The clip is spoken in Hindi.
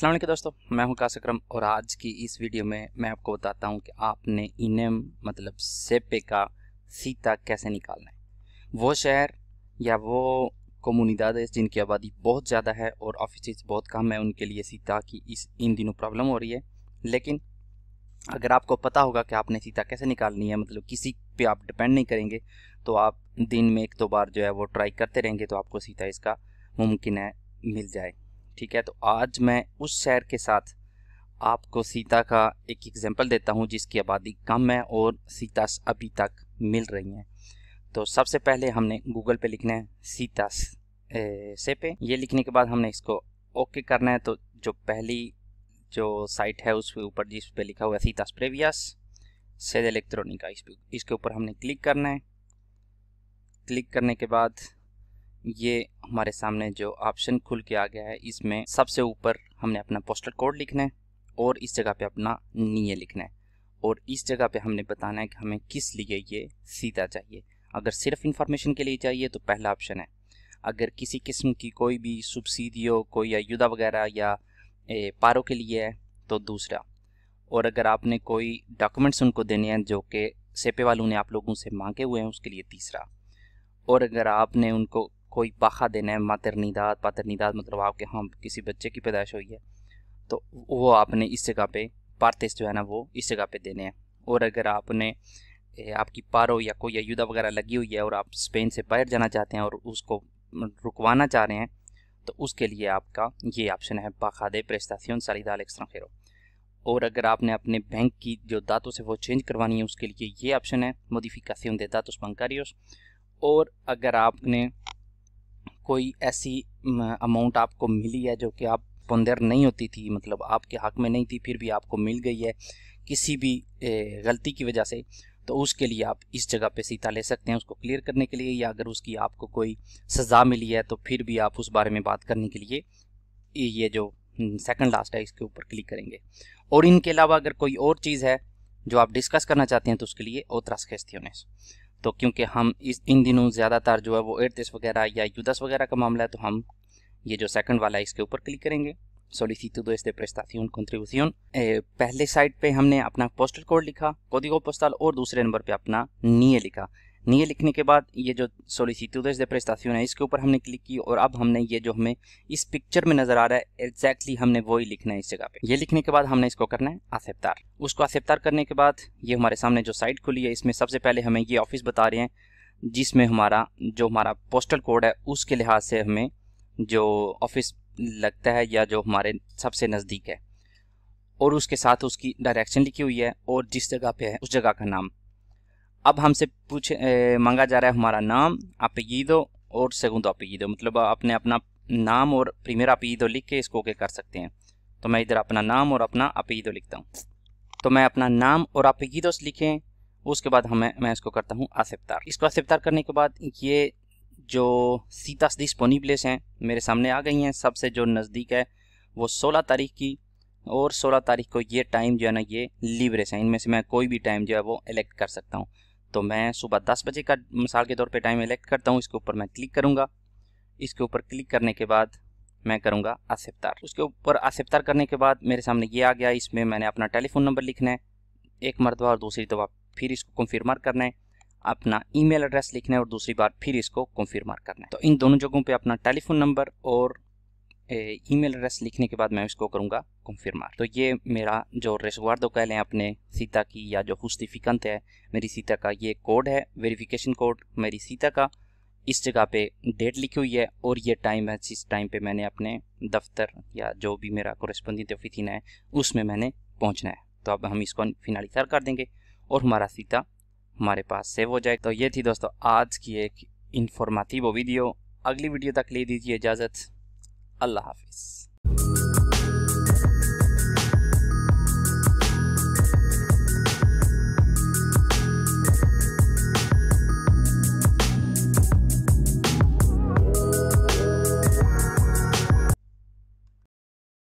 असलम के दोस्तों मैं हूं कासिक रम और आज की इस वीडियो में मैं आपको बताता हूं कि आपने इनम मतलब सेपे का सीता कैसे निकालना है वो शहर या वो कम्यूनिदाद जिनकी आबादी बहुत ज़्यादा है और ऑफिस बहुत कम है उनके लिए सीता की इस इन दिनों प्रॉब्लम हो रही है लेकिन अगर आपको पता होगा कि आपने सीता कैसे निकालनी है मतलब किसी पर आप डिपेंड नहीं करेंगे तो आप दिन में एक दो बार जो है वो ट्राई करते रहेंगे तो आपको सीता इसका मुमकिन है मिल जाए ठीक है तो आज मैं उस शहर के साथ आपको सीता का एक एग्जाम्पल देता हूँ जिसकी आबादी कम है और सीता अभी तक मिल रही हैं तो सबसे पहले हमने गूगल पे लिखना है सीता से पे ये लिखने के बाद हमने इसको ओके करना है तो जो पहली जो साइट है उसके ऊपर जिस पे लिखा हुआ है सीतास प्रेवियस सेद इलेक्ट्रॉनिका इस इसके ऊपर हमने क्लिक करना है क्लिक करने के बाद ये हमारे सामने जो ऑप्शन खुल के आ गया है इसमें सबसे ऊपर हमने अपना पोस्टल कोड लिखना है और इस जगह पे अपना नीए लिखना है और इस जगह पे हमने बताना है कि हमें किस लिए ये सीधा चाहिए अगर सिर्फ इन्फॉर्मेशन के लिए चाहिए तो पहला ऑप्शन है अगर किसी किस्म की कोई भी सब्सिडियो कोई आयुदा वगैरह या पारों के लिए है तो दूसरा और अगर आपने कोई डॉक्यूमेंट्स उनको देने हैं जो कि सेपे वालों ने आप लोगों से मांगे हुए हैं उसके लिए तीसरा और अगर आपने उनको कोई बाखा देना है मातरनीदाद पातरनीदाद मतलब आपके हाँ किसी बच्चे की पैदाइश हुई है तो वो आपने इस जगह पे पारतेस जो है ना वो इस जगह पे देने हैं और अगर आपने आपकी पारो या कोई अयुदा वगैरह लगी हुई है और आप स्पेन से बाहर जाना चाहते हैं और उसको रुकवाना चाह रहे हैं तो उसके लिए आपका ये ऑप्शन है बाखादे प्रेस्तासियन सालिदाल एक्सट्राखेरो और अगर आपने अपने बैंक की जो दातों से वो चेंज करवानी है उसके लिए ये ऑप्शन है मोदिफिकासियन दे दातुस बंकारियोस और अगर आपने कोई ऐसी अमाउंट आपको मिली है जो कि आप पंदर नहीं होती थी मतलब आपके हक में नहीं थी फिर भी आपको मिल गई है किसी भी गलती की वजह से तो उसके लिए आप इस जगह पे सीता ले सकते हैं उसको क्लियर करने के लिए या अगर उसकी आपको कोई सज़ा मिली है तो फिर भी आप उस बारे में बात करने के लिए ये जो सेकंड हम्म, लास्ट है इसके ऊपर क्लिक करेंगे और इनके अलावा अगर कोई और चीज़ है जो आप डिस्कस करना चाहते हैं तो उसके लिए ओतरास खेस्ती तो क्योंकि हम इस इन दिनों ज़्यादातर जो है वो एट वगैरह या यूदस वगैरह का मामला है तो हम ये जो सेकंड वाला है इसके ऊपर क्लिक करेंगे solicitudes de prestación contribución पहले साइड पे हमने अपना पोस्टल कोड लिखा कोदिगो पोस्टल और दूसरे नंबर पे अपना निये लिखा नीचे लिखने के बाद ये जो सोलिसिटुdes de prestación है इसके ऊपर हमने क्लिक की और अब हमने ये जो हमें इस पिक्चर में नज़र आ रहा है एग्जैक्टली exactly हमने वही लिखना है इस जगह पे ये लिखने के बाद हमने इसको करना है आसेप्तार उसको आसेप्तार करने के बाद ये हमारे सामने जो साइट खुली है इसमें सबसे पहले हमें ये ऑफिस बता रहे हैं जिसमें हमारा जो हमारा पोस्टल कोड है उसके लिहाज से हमें जो ऑफिस लगता है या जो हमारे सबसे नज़दीक है और उसके साथ उसकी डायरेक्शन लिखी हुई है और जिस जगह पे है उस जगह का नाम अब हमसे पूछ मंगा मांगा जा रहा है हमारा नाम अपीदो और segundo apellido मतलब अपने अपना नाम और प्रीमियर apellido लिख के इसको ओके कर सकते हैं तो मैं इधर अपना नाम और अपना apellido लिखता हूँ तो मैं अपना नाम और apellidos लिखें उसके बाद हमें मैं इसको करता हूँ असेप्तार इसको असेप्तार करने के बाद ये जो सीतास डिस्पोनिबलेस हैं मेरे सामने आ गई हैं सबसे जो नज़दीक है वो सोलह तारीख की और सोलह तारीख को ये टाइम जो है ना ये लिब्रेस है इनमें से मैं कोई भी टाइम जो है वो इलेक्ट कर सकता हूँ तो मैं सुबह दस बजे का मिसाल के तौर पे टाइम इलेक्ट करता हूँ इसके ऊपर मैं क्लिक करूँगा इसके ऊपर क्लिक करने के बाद मैं करूँगा आसिफ्तार उसके ऊपर आसिफ्तार करने के बाद मेरे सामने ये आ गया इसमें मैंने अपना टेलीफोन नंबर लिखना है एक मरतबा और दूसरी दफा फिर इसको कन्फर्म करना है अपना ईमेल एड्रेस लिखना है और दूसरी बार फिर इसको कन्फर्म करना है तो इन दोनों जगहों पर अपना टेलीफोन नंबर और ईमेल एड्रेस लिखने के बाद मैं इसको करूँगा कन्फर्मार तो ये मेरा जो रेसवार्डो कह लें अपने सीता की या जो हुस्तिफिकंत है मेरी सीता का ये कोड है वेरिफिकेशन कोड मेरी सीता का इस जगह पे डेट लिखी हुई है और ये टाइम है जिस टाइम पे मैंने अपने दफ्तर या जो भी मेरा कोरस्पॉन्डिंग ऑफिसिना है उसमें मैंने पहुँचना है तो अब हम इसको फिनालिसार कर देंगे और हमारा सीता हमारे पास सेव हो जाए तो ये थी दोस्तों आज की एक इन्फॉर्मेटिव वीडियो अगली वीडियो तक ले दीजिए इजाज़त अल्लाह हाफिज़